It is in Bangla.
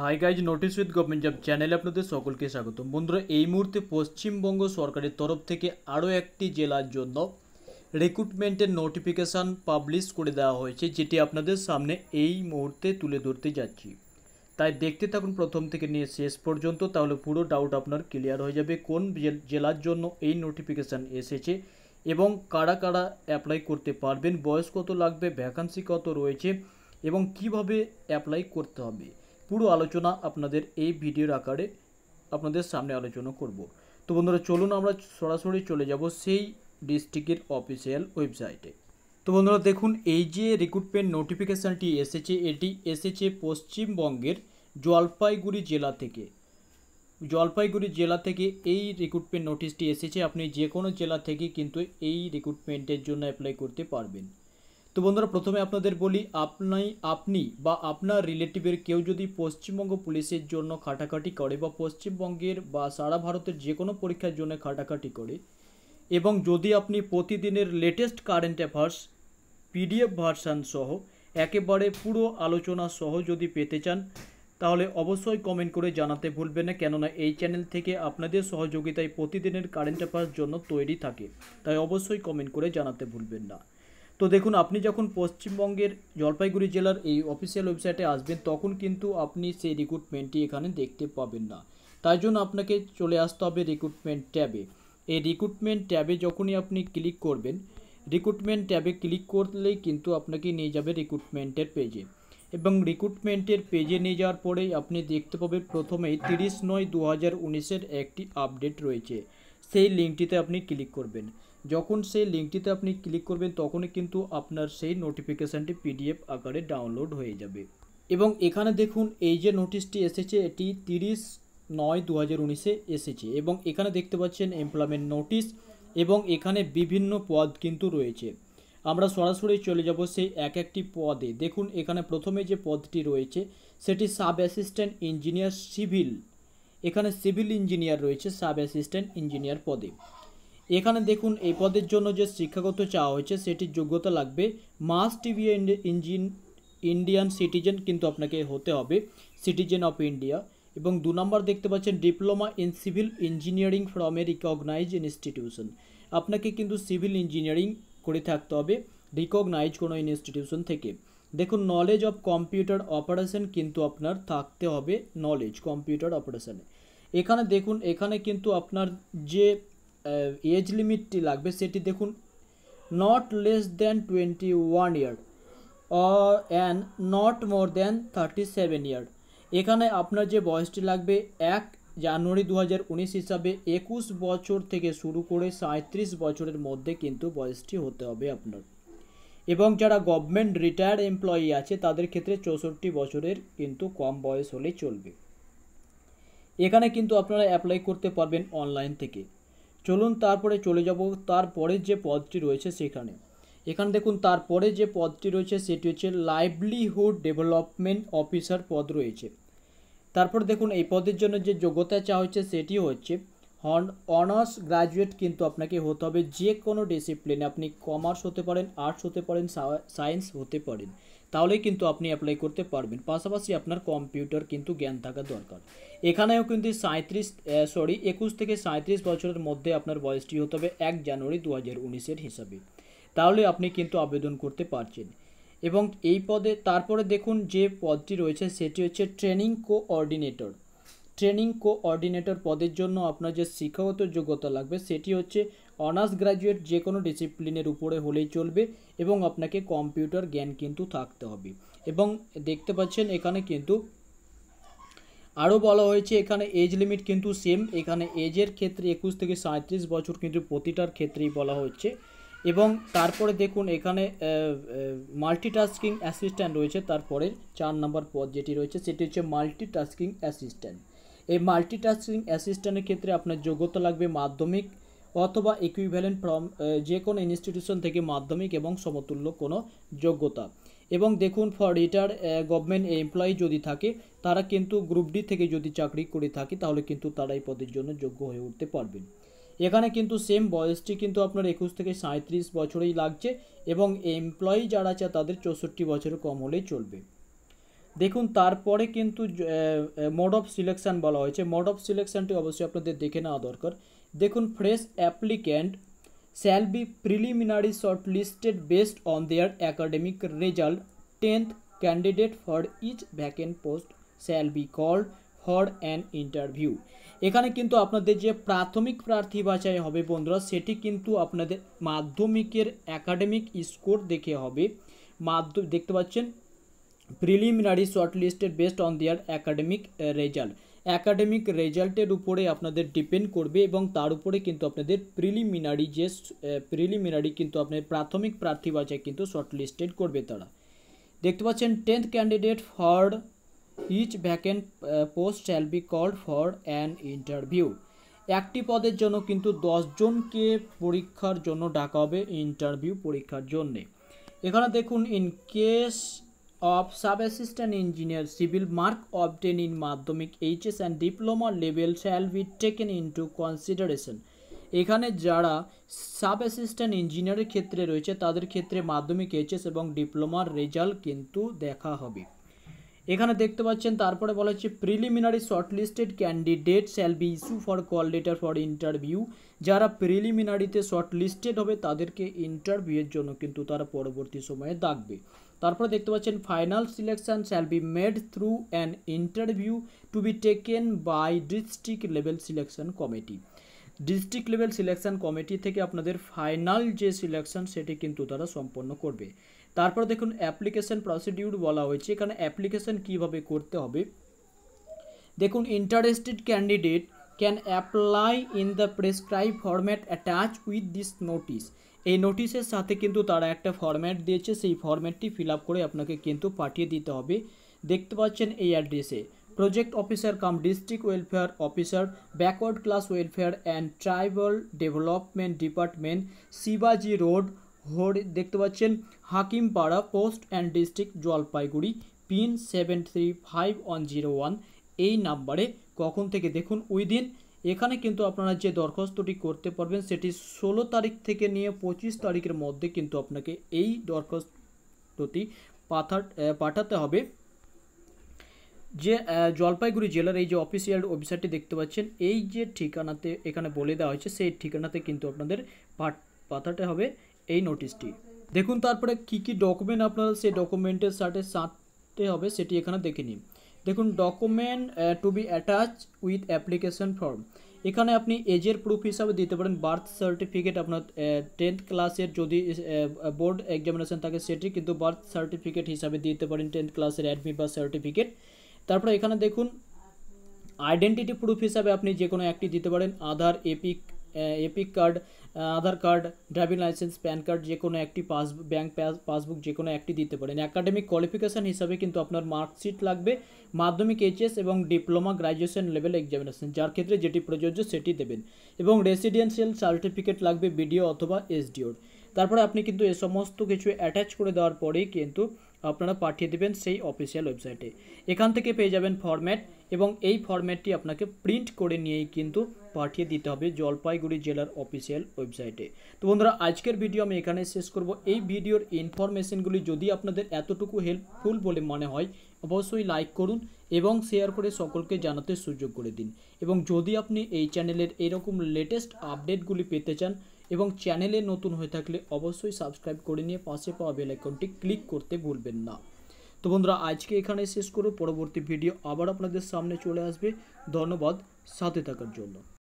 high guys notice with government job চ্যানেলে আপনাদের সকলকে স্বাগত বন্ধুরা এই মুহূর্তে পশ্চিমবঙ্গ সরকারের তরফ থেকে আরও একটি জেলার জন্য রিক্রুটমেন্টের নোটিফিকেশান পাবলিশ করে দেওয়া হয়েছে যেটি আপনাদের সামনে এই মুহূর্তে তুলে ধরতে যাচ্ছি তাই দেখতে থাকুন প্রথম থেকে নিয়ে শেষ পর্যন্ত তাহলে পুরো ডাউট আপনার ক্লিয়ার হয়ে যাবে কোন জেলার জন্য এই নোটিফিকেশান এসেছে এবং কারা কারা অ্যাপ্লাই করতে পারবেন বয়স কত লাগবে ভ্যাকান্সি কত রয়েছে এবং কিভাবে অ্যাপ্লাই করতে হবে পুরো আলোচনা আপনাদের এই ভিডিওর আকারে আপনাদের সামনে আলোচনা করব তো বন্ধুরা চলুন আমরা সরাসরি চলে যাব সেই ডিস্ট্রিক্টের অফিসিয়াল ওয়েবসাইটে তো বন্ধুরা দেখুন এই যে রিক্রুটমেন্ট নোটিফিকেশানটি এসেছে এটি এসেছে পশ্চিমবঙ্গের জলপাইগুড়ি জেলা থেকে জলপাইগুড়ি জেলা থেকে এই রিক্রুটমেন্ট নোটিশটি এসেছে আপনি যে কোনো জেলা থেকে কিন্তু এই রিক্রুটমেন্টের জন্য অ্যাপ্লাই করতে পারবেন তো বন্ধুরা প্রথমে আপনাদের বলি আপনি আপনি বা আপনার রিলেটিভের কেউ যদি পশ্চিমবঙ্গ পুলিশের জন্য খাটাখাটি করে বা পশ্চিমবঙ্গের বা সারা ভারতের যে কোনো পরীক্ষার জন্য খাটাখাটি করে এবং যদি আপনি প্রতিদিনের latest current affairs PDF version সহ একেবারে পুরো আলোচনা সহ যদি পেতে চান তাহলে অবশ্যই কমেন্ট করে জানাতে ভুলবেন না কেননা এই চ্যানেল থেকে আপনাদের সহযোগিতায় প্রতিদিনের কারেন্ট অ্যাফেয়ার্স জন্য তৈরি থাকে তাই অবশ্যই কমেন্ট করে জানাতে ভুলবেন না তো দেখুন আপনি যখন পশ্চিমবঙ্গের জলপাইগুড়ি জেলার এই অফিসিয়াল ওয়েবসাইটে আসবেন তখন কিন্তু আপনি সেই রিক্রুটমেন্টটি এখানে দেখতে পাবেন না তাই জন্য আপনাকে চলে আসতে হবে রিক্রুটমেন্ট ট্যাবে এই রিক্রুটমেন্ট ট্যাবে যখনই আপনি ক্লিক করবেন রিক্রুটমেন্ট ট্যাবে ক্লিক করলেই কিন্তু আপনাকে নিয়ে যাবে রিক্রুটমেন্টের পেজে এবং রিক্রুটমেন্টের পেজে নিয়ে যাওয়ার পরেই আপনি দেখতে পাবেন প্রথমেই তিরিশ নয় দু হাজার উনিশের একটি আপডেট রয়েছে সেই লিঙ্কটিতে আপনি ক্লিক করবেন যখন সেই লিঙ্কটিতে আপনি ক্লিক করবেন তখনই কিন্তু আপনার সেই নোটিফিকেশানটি পিডিএফ আকারে ডাউনলোড হয়ে যাবে এবং এখানে দেখুন এই যে নোটিশটি এসেছে এটি তিরিশ নয় দু হাজার উনিশে এসেছে এবং এখানে দেখতে পাচ্ছেন এমপ্লয়মেন্ট নোটিশ এবং এখানে বিভিন্ন পদ কিন্তু রয়েছে আমরা সরাসরি চলে যাব সেই এক একটি পদে দেখুন এখানে প্রথমে যে পদটি রয়েছে সেটি সাব অ্যাসিস্ট্যান্ট ইঞ্জিনিয়ার সিভিল এখানে সিভিল ইঞ্জিনিয়ার রয়েছে সাব অ্যাসিস্ট্যান্ট ইঞ্জিনিয়ার পদে এখানে দেখুন এই পদের জন্য যে শিক্ষাগত চাওয়া হয়েছে সেটির যোগ্যতা লাগবে মাস টিভি ইঞ্জিন ইন্ডিয়ান সিটিজেন কিন্তু আপনাকে হতে হবে সিটিজেন অফ ইন্ডিয়া এবং দু নম্বর দেখতে পাচ্ছেন diploma in civil engineering from a recognize institution আপনাকে কিন্তু সিভিল ইঞ্জিনিয়ারিং করে থাকতে হবে রিকগনাইজ কোনো ইনস্টিটিউশন থেকে দেখুন নলেজ অফ কম্পিউটার অপারেশন কিন্তু আপনার থাকতে হবে নলেজ কম্পিউটার অপারেশানে এখানে দেখুন এখানে কিন্তু আপনার যে এজ লিমিটটি লাগবে সেটি দেখুন not less than twenty one year and not more than thirty seven year এখানে আপনার যে বয়সটি লাগবে এক জানুয়ারি দু হাজার উনিশ হিসাবে একুশ বছর থেকে শুরু করে সাঁত্রিশ বছরের মধ্যে কিন্তু বয়সটি হতে হবে আপনার এবং যারা গভর্নমেন্ট রিটায়ার্ড এমপ্লয়ি আছে তাদের ক্ষেত্রে চৌষট্টি বছরের কিন্তু কম বয়স হলেই চলবে এখানে কিন্তু আপনারা অ্যাপ্লাই করতে পারবেন অনলাইন থেকে চলুন তারপরে চলে যাব তারপরের যে পদটি রয়েছে সেখানে এখানে দেখুন তারপরে যে পদটি রয়েছে সেটি হচ্ছে লাইভলিহুড ডেভেলপমেন্ট অফিসার পদ রয়েছে তারপর দেখুন এই পদের জন্য যে যোগ্যতা চাওয়া হচ্ছে সেটি হচ্ছে হন অনার্স গ্র্যাজুয়েট কিন্তু আপনাকে হতে হবে যে কোনো ডিসিপ্লিনে আপনি কমার্স হতে পারেন আর্টস হতে পারেন সায়েন্স হতে পারেন তাহলেই কিন্তু আপনি অ্যাপ্লাই করতে পারবেন পাশাপাশি আপনার কম্পিউটার কিন্তু জ্ঞান থাকা দরকার এখানেও কিন্তু সাঁত্রিশ সরি একুশ থেকে সাঁত্রিশ বছরের মধ্যে আপনার বয়সটি হতে হবে এক জানুয়ারি দু হাজার উনিশের হিসাবে তাহলে আপনি কিন্তু আবেদন করতে পারছেন এবং এই পদে তারপরে দেখুন যে পদটি রয়েছে সেটি হচ্ছে ট্রেনিং কোঅর্ডিনেটর ট্রেনিং কোঅর্ডিনেটর পদের জন্য আপনার যে শিক্ষাগত যোগ্যতা লাগবে সেটি হচ্ছে অনার্স গ্রাজুয়েট যে কোনো ডিসিপ্লিনের উপরে হলেই চলবে এবং আপনাকে কম্পিউটার জ্ঞান কিন্তু থাকতে হবে এবং দেখতে পাচ্ছেন এখানে কিন্তু আরও বলা হয়েছে এখানে এজ লিমিট কিন্তু সেম এখানে এজের ক্ষেত্রে একুশ থেকে সাঁত্রিশ বছর কিন্তু প্রতিটার ক্ষেত্রেই বলা হচ্ছে এবং তারপরে দেখুন এখানে মাল্টিটাস্কিং অ্যাসিস্ট্যান্ট রয়েছে তারপরে চার নম্বর পদ যেটি রয়েছে সেটি হচ্ছে মাল্টিটাস্কিং অ্যাসিস্ট্যান্ট এই মাল্টিটাস্কিং অ্যাসিস্ট্যান্টের ক্ষেত্রে আপনার যোগ্যতা লাগবে মাধ্যমিক অথবা ইকুইভ্যালেন্ট ফর্ম যে কোনো ইনস্টিটিউশন থেকে মাধ্যমিক এবং সমতুল্য কোনো যোগ্যতা এবং দেখুন ফর রিটার গভর্নমেন্ট এমপ্লয়ি যদি থাকে তারা কিন্তু গ্রুপ ডি থেকে যদি চাকরি করে থাকে তাহলে কিন্তু তারা এই পদের জন্য যোগ্য হয়ে উঠতে পারবেন এখানে কিন্তু সেম বয়সটি কিন্তু আপনার একুশ থেকে সাঁত্রিশ বছরেই লাগছে এবং এমপ্লয়ি যারা আছে তাদের চৌষট্টি বছরের কম হলেই চলবে দেখুন তারপরে কিন্তু মোড অফ সিলেকশন বলা হয়েছে মোড অফ সিলেকশনটি অবশ্যই আপনাদের দেখে নেওয়া দরকার দেখুন fresh applicant shall be preliminary shortlisted based on their academic result 10th candidate for each vacant post shall be called for an interview এখানে কিন্তু আপনাদের যে প্রাথমিক প্রার্থী বাছাই হবে বন্ধুরা সেটি কিন্তু আপনাদের মাধ্যমিকের একাডেমিক স্কোর দেখে হবে দেখতে পাচ্ছেন preliminary shortlisted based on their academic result academic রেজাল্টের উপরে আপনাদের ডিপেন্ড করবে এবং তার উপরে কিন্তু আপনাদের প্রিলিমিনারি যে প্রিলিমিনারি uh, কিন্তু আপনার প্রাথমিক প্রার্থী বাছাই কিন্তু শর্টলিস্টেড করবে তারা দেখতে পাচ্ছেন tenth candidate for each vacant post shall be called for an interview একটি পদের জন্য কিন্তু দশজনকে পরীক্ষার জন্য ডাকা হবে ইন্টারভিউ পরীক্ষার জন্যে এখানে দেখুন in case of sub assistant engineer civil mark obtain in Madhyamik HS and diploma level shall be taken to consideration এখানে যারা সাব অ্যাসিস্ট্যান্ট ইঞ্জিনিয়ারের ক্ষেত্রে রয়েছে তাদের ক্ষেত্রে মাধ্যমিক এইচএস এবং ডিপ্লোমার রেজাল্ট কিন্তু দেখা হবে এখানে দেখতে পাচ্ছেন তারপরে বলা হচ্ছে preliminary shortlisted candidate shall be issue for call letter for interview যারা প্রিলিমিনারিতে শর্টলিস্টেড হবে তাদেরকে ইন্টারভিউয়ের জন্য কিন্তু তারা পরবর্তী সময়ে ডাকবে তারপরে দেখতে পাচ্ছেন final selection shall be made through an interview to be taken by district level selection committee district level selection committee থেকে আপনাদের ফাইনাল যে সিলেকশন সেটি কিন্তু তারা সম্পন্ন করবে তারপর দেখুন অ্যাপ্লিকেশন প্রসিডিউর বলা হয়েছে এখানে অ্যাপ্লিকেশন কীভাবে করতে হবে দেখুন interested candidate can apply in the prescribe format attach with this notice এই নোটিশের সাথে কিন্তু তারা একটা ফর্ম্যাট দিয়েছে সেই ফর্ম্যাটটি ফিল করে আপনাকে কিন্তু পাঠিয়ে দিতে হবে দেখতে পাচ্ছেন এই অ্যাড্রেসে project officer cum district welfare officer backward class welfare and tribal development department শিবাজি রোড হোর দেখতে পাচ্ছেন Hakimpara post and district Jalpaiguri pin seven three five one zero one এই নাম্বারে কখন থেকে দেখুন উইদিন এখানে কিন্তু আপনারা যে দরখাস্তটি করতে পারবেন সেটি ষোলো তারিখ থেকে নিয়ে পঁচিশ তারিখের মধ্যে কিন্তু আপনাকে এই দরখাস্তটি পাঠা পাঠাতে হবে যে জলপাইগুড়ি জেলার এই যে অফিসিয়াল ওয়েবসাইটটি দেখতে পাচ্ছেন এই যে ঠিকানাতে এখানে বলে দেওয়া হয়েছে সেই ঠিকানাতে কিন্তু আপনাদের পাঠাতে হবে এই নোটিশটি দেখুন তারপরে কি কি ডকুমেন্ট আপনারা সেই ডকুমেন্টের সাথে সাথে হবে সেটি এখানে দেখে নিন দেখুন document to be attach with application form এখানে আপনি এজের প্রুফ হিসাবে দিতে পারেন বার্থ সার্টিফিকেট আপনার টেন্থ uh, ক্লাসের যদি বোর্ড uh, এক্সামিনেশন থাকে সেটি কিন্তু বার্থ সার্টিফিকেট হিসাবে দিতে পারেন টেন্থ ক্লাসের অ্যাডমিট বা সার্টিফিকেট তারপরে এখানে দেখুন আইডেন্টিটি প্রুফ হিসাবে আপনি যে কোনো একটি দিতে পারেন Aadhaar EPIC EPIC card Aadhaar card driving licence PAN card যে কোনো একটি পাস ব্যাঙ্ক পাসবুক যে কোনো একটি দিতে পারেন অ্যাকাডেমিক কোয়ালিফিকেশান হিসাবে কিন্তু আপনার মার্কশিট লাগবে মাধ্যমিক এইচএস এবং ডিপ্লোমা গ্রাজুয়েশন লেভেল এক্সামিনেশন যার ক্ষেত্রে যেটি প্রযোজ্য সেটি দেবেন এবং রেসিডেন্সিয়াল সার্টিফিকেট লাগবে বিডিও অথবা এসডিওর তারপরে আপনি কিন্তু এ সমস্ত কিছু অ্যাটাচ করে দেওয়ার পরেই কিন্তু আপনারা পাঠিয়ে দেবেন সেই অফিসিয়াল ওয়েবসাইটে এখান থেকে পেয়ে যাবেন ফরম্যাট এবং এই ফর্ম্যাটটি আপনাকে প্রিন্ট করে নিয়েই কিন্তু পাঠিয়ে দিতে হবে জলপাইগুড়ি জেলার অফিসিয়াল ওয়েবসাইটে তো বন্ধুরা আজকের ভিডিও আমি এখানে শেষ করব এই ভিডিওর ইনফরমেশনগুলি যদি আপনাদের এতটুকু হেল্পফুল বলে মনে হয় অবশ্যই লাইক করুন এবং শেয়ার করে সকলকে জানাতে সুযোগ করে দিন এবং যদি আপনি এই চ্যানেলের এরকম লেটেস্ট আপডেটগুলি পেতে চান এবং চ্যানেলে নতুন হয়ে থাকলে অবশ্যই সাবস্ক্রাইব করে নিয়ে পাশে পাওয়া বেল আইকনটি ক্লিক করতে ভুলবেন না तो বন্ধুরা আজকে এখানে শেষ করব পরবর্তী ভিডিও আবার আপনাদের সামনে চলে আসবে ধন্যবাদ সাথে থাকার জন্য